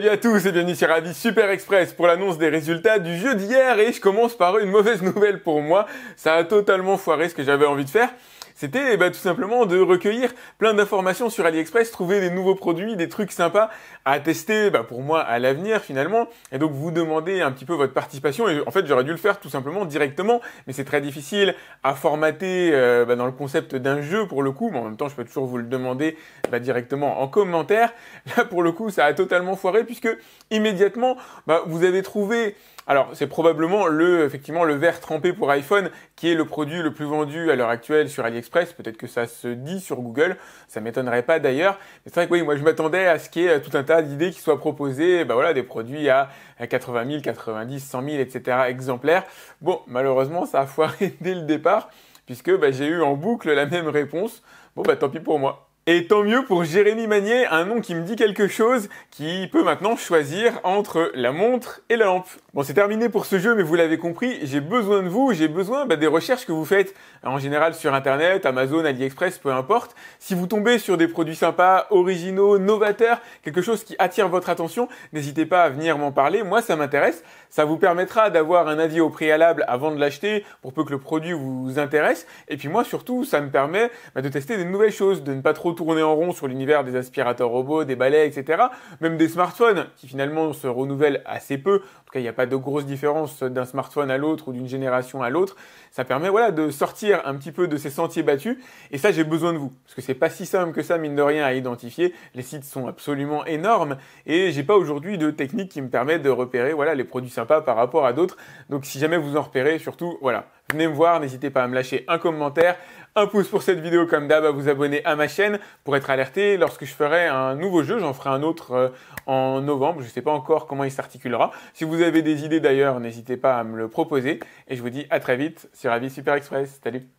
Salut à tous et bienvenue sur Avis Super Express pour l'annonce des résultats du jeu d'hier et je commence par une mauvaise nouvelle pour moi. Ça a totalement foiré ce que j'avais envie de faire c'était eh ben, tout simplement de recueillir plein d'informations sur AliExpress, trouver des nouveaux produits, des trucs sympas à tester bah, pour moi à l'avenir finalement. Et donc vous demandez un petit peu votre participation. Et en fait j'aurais dû le faire tout simplement directement, mais c'est très difficile à formater euh, bah, dans le concept d'un jeu pour le coup. Mais en même temps je peux toujours vous le demander bah, directement en commentaire. Là pour le coup ça a totalement foiré puisque immédiatement vous avez trouvé alors, c'est probablement le, effectivement, le verre trempé pour iPhone qui est le produit le plus vendu à l'heure actuelle sur AliExpress peut-être que ça se dit sur Google, ça m'étonnerait pas d'ailleurs. Mais c'est vrai que oui, moi je m'attendais à ce qu'il y ait euh, tout un tas d'idées qui soient proposées, bah, voilà, des produits à 80 000, 90, 100 000, etc. exemplaires. Bon, malheureusement, ça a foiré dès le départ, puisque bah, j'ai eu en boucle la même réponse. Bon, bah tant pis pour moi. Et tant mieux pour Jérémy Magnier, un nom qui me dit quelque chose, qui peut maintenant choisir entre la montre et la lampe. Bon, c'est terminé pour ce jeu, mais vous l'avez compris, j'ai besoin de vous, j'ai besoin bah, des recherches que vous faites hein, en général sur Internet, Amazon, AliExpress, peu importe. Si vous tombez sur des produits sympas, originaux, novateurs, quelque chose qui attire votre attention, n'hésitez pas à venir m'en parler, moi ça m'intéresse. Ça vous permettra d'avoir un avis au préalable avant de l'acheter, pour peu que le produit vous intéresse. Et puis moi surtout, ça me permet bah, de tester des nouvelles choses, de ne pas trop tourner en rond sur l'univers des aspirateurs robots, des balais, etc. Même des smartphones qui finalement se renouvellent assez peu. En tout cas, il n'y a pas de grosse différence d'un smartphone à l'autre ou d'une génération à l'autre. Ça permet voilà de sortir un petit peu de ces sentiers battus. Et ça, j'ai besoin de vous parce que c'est pas si simple que ça mine de rien à identifier. Les sites sont absolument énormes et j'ai pas aujourd'hui de technique qui me permet de repérer voilà les produits sympas par rapport à d'autres. Donc si jamais vous en repérez, surtout voilà venez me voir, n'hésitez pas à me lâcher un commentaire, un pouce pour cette vidéo comme d'hab, à vous abonner à ma chaîne pour être alerté lorsque je ferai un nouveau jeu, j'en ferai un autre euh, en novembre, je ne sais pas encore comment il s'articulera. Si vous avez des idées d'ailleurs, n'hésitez pas à me le proposer et je vous dis à très vite sur Avis Super Express. Salut